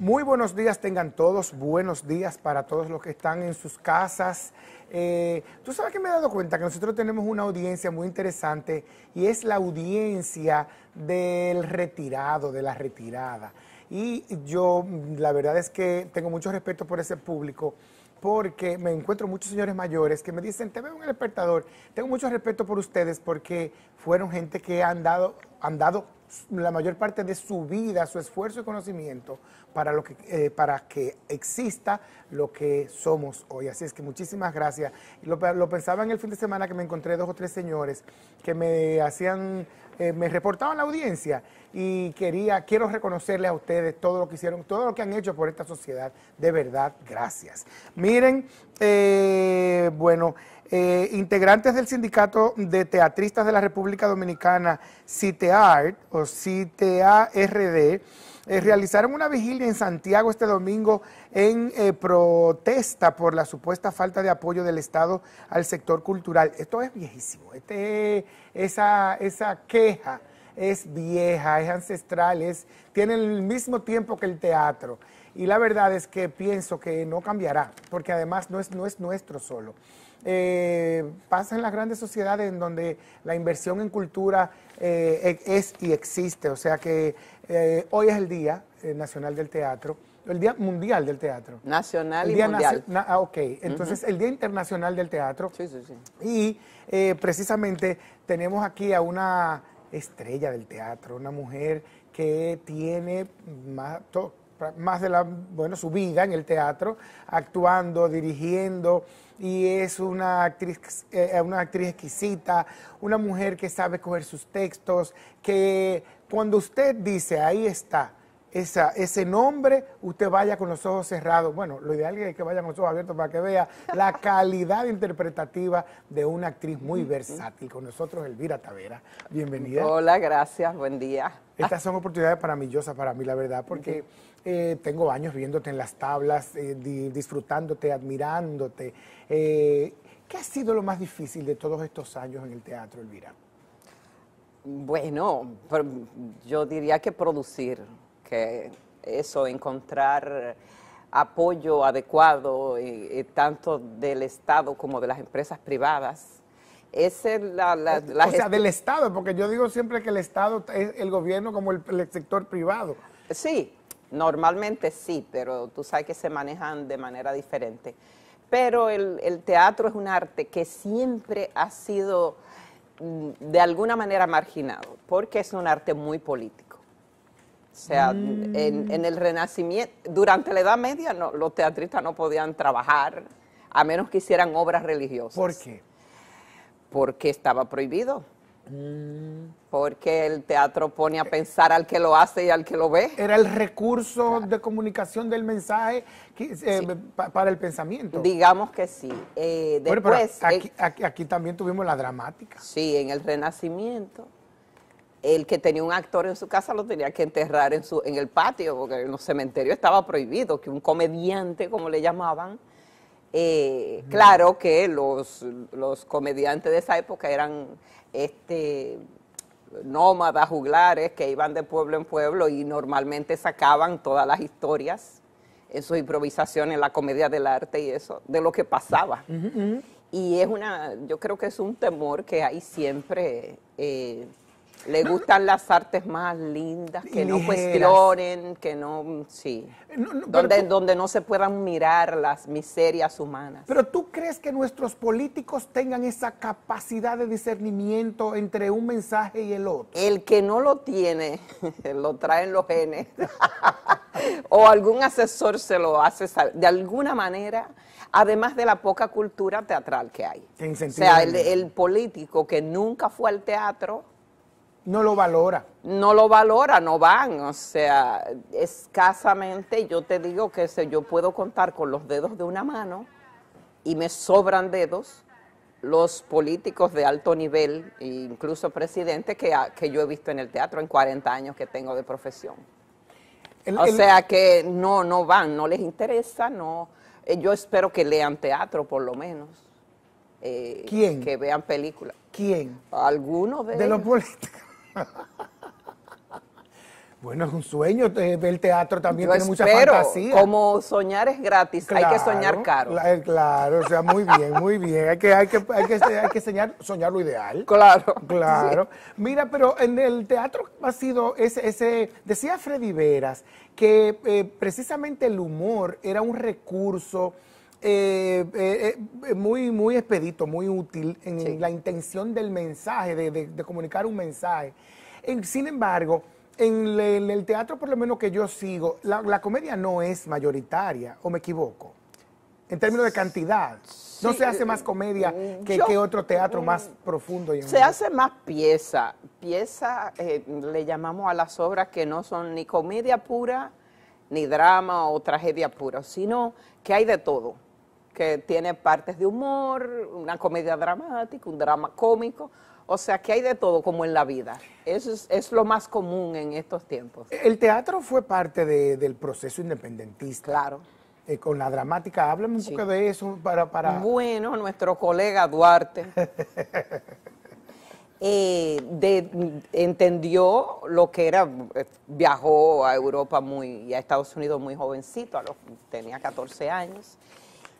Muy buenos días tengan todos, buenos días para todos los que están en sus casas. Eh, tú sabes que me he dado cuenta que nosotros tenemos una audiencia muy interesante y es la audiencia del retirado, de la retirada. Y yo la verdad es que tengo mucho respeto por ese público porque me encuentro muchos señores mayores que me dicen, te veo en el despertador, tengo mucho respeto por ustedes porque fueron gente que han dado, han dado la mayor parte de su vida, su esfuerzo y conocimiento para, lo que, eh, para que exista lo que somos hoy. Así es que muchísimas gracias. Lo, pensaba en el fin de semana que me encontré dos o tres señores que me hacían, eh, me reportaban la audiencia y quería, quiero reconocerles a ustedes todo lo que hicieron, todo lo que han hecho por esta sociedad. De verdad, gracias. Miren, eh, bueno. Eh, integrantes del Sindicato de Teatristas de la República Dominicana, CITEART o CITEARD, eh, realizaron una vigilia en Santiago este domingo en eh, protesta por la supuesta falta de apoyo del Estado al sector cultural. Esto es viejísimo, este, esa, queja es vieja, es ancestral, tiene el mismo tiempo que el teatro. Y la verdad es que pienso que no cambiará, porque además no es, no es nuestro solo eh, pasa en las grandes sociedades en donde la inversión en cultura eh, e, es y existe. O sea que eh, hoy es el Día eh, Nacional del Teatro, el Día Mundial del Teatro. Nacional y Mundial. ah, ok, entonces el Día Internacional del Teatro. Sí, sí, sí. Y precisamente tenemos aquí a una estrella del teatro, una mujer que tiene más, más de la, bueno, su vida en el teatro, actuando, dirigiendo, y es una actriz, eh, eh, una actriz exquisita, una mujer que sabe coger sus textos, que cuando usted dice, ahí está, esa, ese nombre, usted vaya con los ojos cerrados. Bueno, lo ideal es que vaya con los ojos abiertos para que vea la calidad interpretativa de una actriz muy versátil. Con nosotros, Elvira Tavera. Bienvenida. Hola, gracias, buen día. Estas son oportunidades para mí, para mí, la verdad, porque... Eh, tengo años viéndote en las tablas, eh, disfrutándote, admirándote. Eh, ¿Qué ha sido lo más difícil de todos estos años en el teatro, Elvira? Bueno, yo diría que producir, que eso, encontrar apoyo adecuado tanto del Estado como de las empresas privadas. es la, o sea, del Estado, porque yo digo siempre que el Estado es el gobierno como el, el sector privado. Sí, Normalmente sí, pero tú sabes que se manejan de manera diferente. Pero el, teatro es un arte que siempre ha sido mm, de alguna manera marginado, porque es un arte muy político. O sea, en, mm. el Renacimiento, durante la Edad Media, los teatristas no podían trabajar a menos que hicieran obras religiosas. ¿Por qué? Porque estaba prohibido. Mm. Porque el teatro pone a pensar al que lo hace y al que lo ve. Era el recurso de comunicación del mensaje eh, para el pensamiento. Digamos que sí. Eh, después, eh, aquí, también tuvimos la dramática. Sí, en el Renacimiento. El que tenía un actor en su casa lo tenía que enterrar en, su, en el patio, porque en los cementerios estaba prohibido que un comediante, como le llamaban, claro que los, los comediantes de esa época eran este, nómadas, juglares que iban de pueblo en pueblo y normalmente sacaban todas las historias en sus improvisaciones, la comedia del arte y eso, de lo que pasaba. Y es una, yo creo que es un temor que hay siempre eh, le gustan las artes más lindas, que no cuestionen, que no, mm, sí. donde, donde no se puedan mirar las miserias humanas. Pero tú crees que nuestros políticos tengan esa capacidad de discernimiento entre un mensaje y el otro. El que no lo tiene, lo traen los genes. o algún asesor se lo hace saber. De alguna manera, además de la poca cultura teatral que hay. O sea, el político que nunca fue al teatro no lo valora. No lo valora, no van. O sea, escasamente yo te digo que yo puedo contar con los dedos de una mano y me sobran dedos los políticos de alto nivel, incluso presidente, ah, que, yo he visto en el teatro en 40 años que tengo de profesión. o sea que no, no van, no les interesa, no. Eh, yo espero que lean teatro por lo menos. Eh, ¿Quién? Que vean películas. ¿Quién? Algunos de, de los políticos. Bueno, es un sueño, el teatro también tiene mucha fantasía. como soñar es gratis, hay que soñar caro. Eh, claro, o sea, muy bien, muy bien, hay que, hay que, que, soñar, lo ideal. Claro. Claro. Mira, pero en el teatro ha sido ese, decía Freddy Veras, que eh, precisamente el humor era un recurso eh, eh, eh, muy, muy expedito, muy útil en la intención del mensaje, de, comunicar un mensaje. sin embargo, en el, teatro, por lo menos que yo sigo, la, comedia no es mayoritaria, o me equivoco, en términos de cantidad. no se hace más eh, comedia que, otro teatro más mm, profundo. se hace más pieza. Pieza le llamamos a las obras que no son ni comedia pura, ni drama o tragedia pura, sino que hay de todo que tiene partes de humor, una comedia dramática, un drama cómico. O sea, que hay de todo como en la vida. Eso es, lo más común en estos tiempos. El teatro fue parte del proceso independentista. Claro. Eh, con la dramática, háblame un poco de eso para, para... Bueno, nuestro colega Duarte eh, entendió lo que era, eh, viajó a Europa muy, y a Estados Unidos muy jovencito, tenía 14 años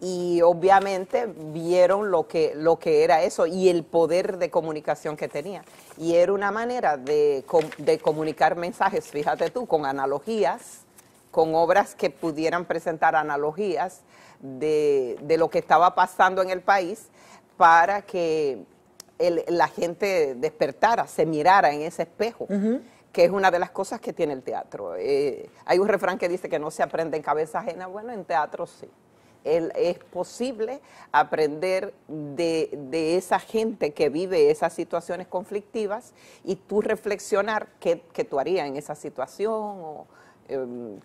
y obviamente vieron lo que, lo que era eso y el poder de comunicación que tenía. Y era una manera de, comunicar mensajes, fíjate tú, con analogías, con obras que pudieran presentar analogías de, de lo que estaba pasando en el país para que la gente despertara, se mirara en ese espejo. que es una de las cosas que tiene el teatro. Eh, hay un refrán que dice que no se aprende en cabeza ajena, bueno, en teatro sí es posible aprender de, esa gente que vive esas situaciones conflictivas y tú reflexionar qué, tú harías en esa situación o em,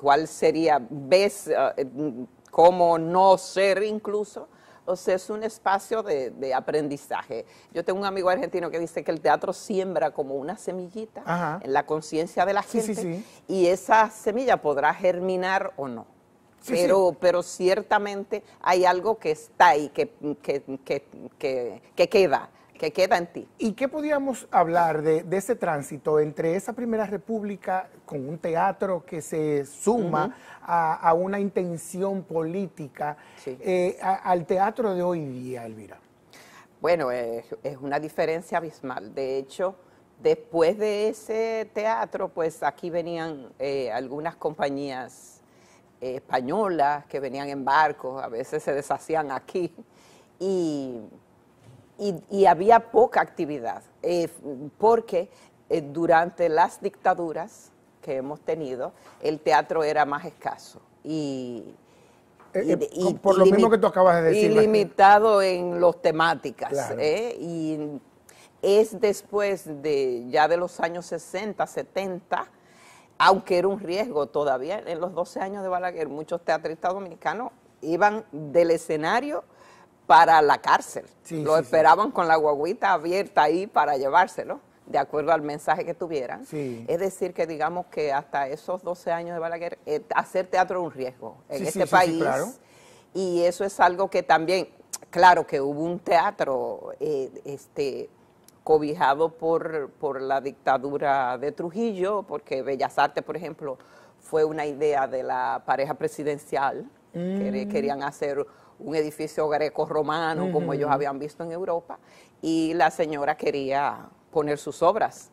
cuál, sería, ves eh, cómo no ser incluso. O sea, es un espacio de, aprendizaje. Yo tengo un amigo argentino que dice que el teatro siembra como una semillita en la conciencia de la gente y esa semilla podrá germinar o no pero, pero ciertamente hay algo que está ahí, que, que, queda, que queda en ti. ¿Y qué podíamos hablar de, ese tránsito entre esa primera república con un teatro que se suma a, una intención política eh, al teatro de hoy día, Elvira? Bueno, eh, es, una diferencia abismal. De hecho, después de ese teatro, pues aquí venían eh, algunas compañías españolas que venían en barcos, a veces se deshacían aquí, y, había poca actividad, eh, porque eh, durante las dictaduras que hemos tenido, el teatro era más escaso. Y, eh, por lo mismo que tú acabas de decir. limitado en las temáticas. Y es después de ya de los años 60, 70, aunque era un riesgo todavía en los 12 años de Balaguer, muchos teatristas dominicanos iban del escenario para la cárcel. lo esperaban con la guaguita abierta ahí para llevárselo, de acuerdo al mensaje que tuvieran. Es decir, que digamos que hasta esos 12 años de Balaguer, eh, hacer teatro es un riesgo en este país. Y eso es algo que también, claro que hubo un teatro, eh, este cobijado por, por la dictadura de Trujillo, porque Bellas Artes, por ejemplo, fue una idea de la pareja presidencial, que mm. querían hacer un edificio greco-romano, como ellos habían visto en Europa, y la señora quería poner sus obras,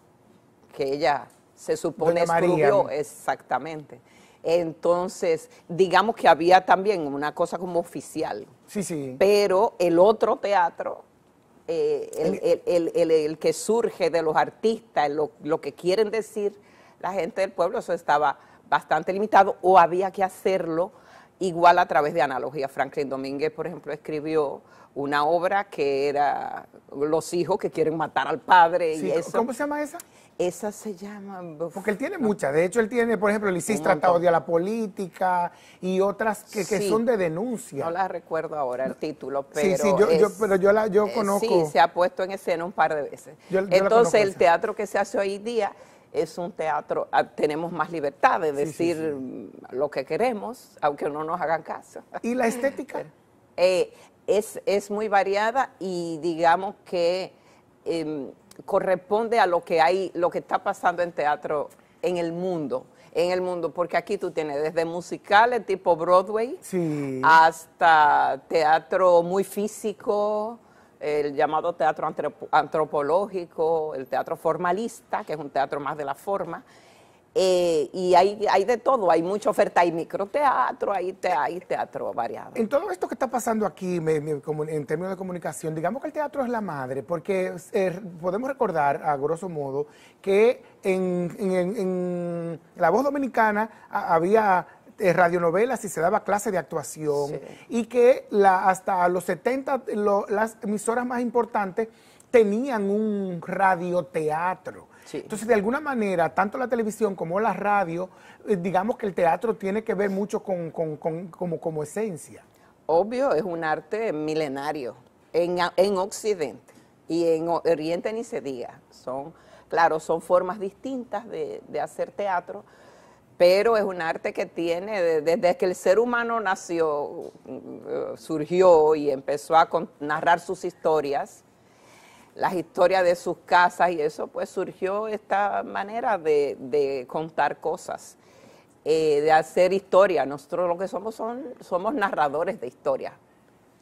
que ella se supone escribió exactamente. Entonces, digamos que había también una cosa como oficial. Sí, sí. Pero el otro teatro eh, el, el, el, el, que surge de los artistas, lo, lo, que quieren decir la gente del pueblo, eso estaba bastante limitado o había que hacerlo igual a través de analogía. Franklin Domínguez, por ejemplo, escribió una obra que era Los hijos que quieren matar al padre y ¿Cómo se llama esa? Esa se llama... Porque él tiene muchas. De hecho, él tiene, por ejemplo, Lisis Tratado de la Política y otras que, son de denuncia. No las recuerdo ahora el título, pero... Sí, sí, yo, pero yo la yo eh, conozco. Sí, se ha puesto en escena un par de veces. Entonces, el teatro que se hace hoy día es un teatro, ah, tenemos más libertad de decir lo que queremos, aunque no nos hagan caso. ¿Y la estética? Eh, es, es, muy variada y digamos que em, corresponde a lo que hay, lo que está pasando en teatro en el mundo en el mundo, porque aquí tú tienes desde musicales tipo Broadway hasta teatro muy físico, el llamado teatro antropológico, el teatro formalista, que es un teatro más de la forma, eh, y hay, hay de todo, hay mucha oferta, hay microteatro, hay, teatro variado. En todo esto que está pasando aquí, como en términos de comunicación, digamos que el teatro es la madre, porque eh, podemos recordar, a grosso modo, que en, La Voz Dominicana había eh, radionovelas y se daba clase de actuación y que la, hasta los 70 las emisoras más importantes tenían un radioteatro. Entonces, de alguna manera, tanto la televisión como la radio, eh, digamos que el teatro tiene que ver mucho con, como, como, esencia. Obvio, es un arte milenario en, en Occidente y en Oriente ni se diga. Son, claro, son formas distintas de, de hacer teatro, pero es un arte que tiene, desde que el ser humano nació, mm, eh, surgió y empezó a narrar sus historias, las historias de sus casas y eso, pues surgió esta manera de, contar cosas, eh, de hacer historia. Nosotros lo que somos son, somos narradores de historia,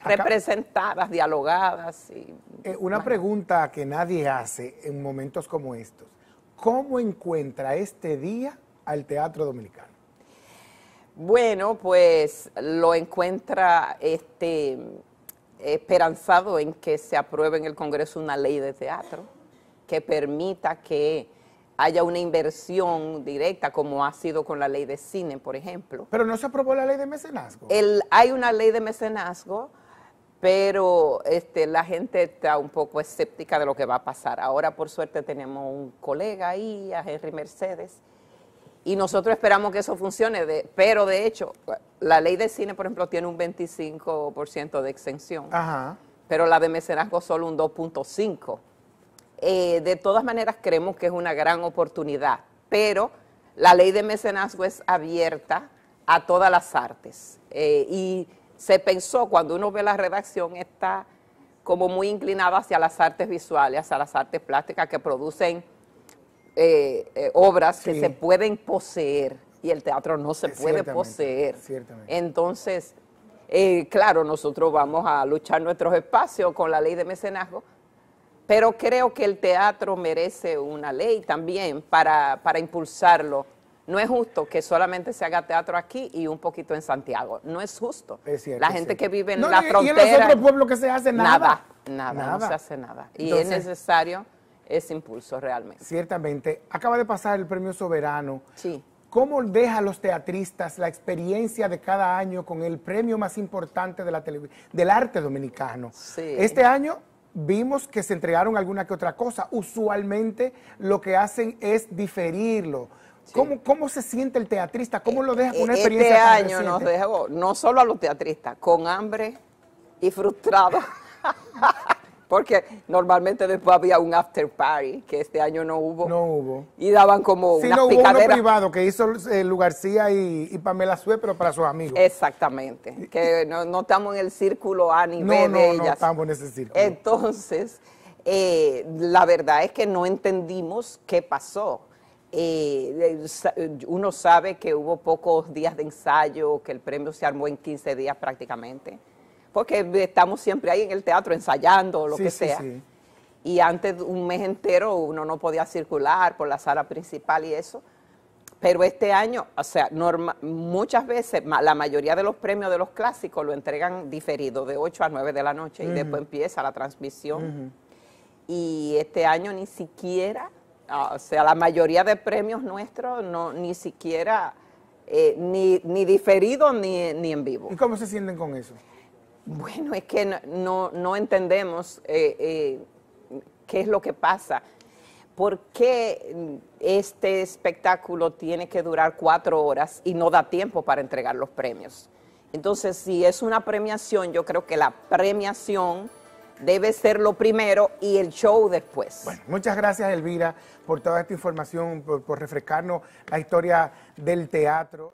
representadas, dialogadas. Y, eh, una pregunta que nadie hace en momentos como estos. ¿Cómo encuentra este día al teatro dominicano? Bueno, pues lo encuentra este esperanzado en que se apruebe en el Congreso una ley de teatro que permita que haya una inversión directa, como ha sido con la ley de cine, por ejemplo. Pero no se aprobó la ley de mecenazgo. hay una ley de mecenazgo, pero este, la gente está un poco escéptica de lo que va a pasar. Ahora, por suerte, tenemos un colega ahí, a Henry Mercedes, y nosotros esperamos que eso funcione, pero de hecho, la ley de cine, por ejemplo, tiene un 25% de exención, pero la de mecenazgo solo un 2.5%. Eh, de todas maneras, creemos que es una gran oportunidad, pero la ley de mecenazgo es abierta a todas las artes. Eh, y se pensó, cuando uno ve la redacción, está como muy inclinada hacia las artes visuales, hacia las artes plásticas que producen eh, eh, obras que se pueden poseer y el teatro no se puede poseer. Entonces, eh, claro, nosotros vamos a luchar nuestros espacios con la ley de mecenazgo, pero creo que el teatro merece una ley también para, impulsarlo. No es justo que solamente se haga teatro aquí y un poquito en Santiago. No es justo. la gente que vive en la frontera. Y en otros pueblos que se hace nada. Nada, no se hace nada. Y es necesario ese impulso realmente. Ciertamente. Acaba de pasar el premio Soberano. Sí. ¿Cómo deja a los teatristas la experiencia de cada año con el premio más importante de la del arte dominicano? Sí. Este año vimos que se entregaron alguna que otra cosa. Usualmente lo que hacen es diferirlo. ¿Cómo, se siente el teatrista? ¿Cómo lo deja una eh, experiencia Este año nos dejó, no solo a los teatristas, con hambre y frustrado. Porque normalmente después había un after party, que este año no hubo. No hubo. Y daban como sí, hubo uno privado que hizo el eh, García y, Pamela Sue, pero para sus amigos. Exactamente. Que no, estamos en el círculo a ni de ellas. No, estamos en ese círculo. Entonces, eh, la verdad es que no entendimos qué pasó. Eh, uno sabe que hubo pocos días de ensayo, que el premio se armó en 15 días prácticamente porque estamos siempre ahí en el teatro ensayando o lo que sea. Y antes un mes entero uno no podía circular por la sala principal y eso. Pero este año, o sea, muchas veces, la mayoría de los premios de los clásicos lo entregan diferido, de 8 a 9 de la noche, y después empieza la transmisión. Y este año ni siquiera, ah, o sea, la mayoría de premios nuestros no, ni siquiera, eh, ni, ni diferido ni, ni en vivo. ¿Y cómo se sienten con eso? Bueno, es que no, entendemos eh, eh, qué es lo que pasa. ¿Por qué este espectáculo tiene que durar cuatro horas y no da tiempo para entregar los premios? Entonces, si es una premiación, yo creo que la premiación debe ser lo primero y el show después. Bueno, muchas gracias Elvira por toda esta información, por refrescarnos la historia del teatro.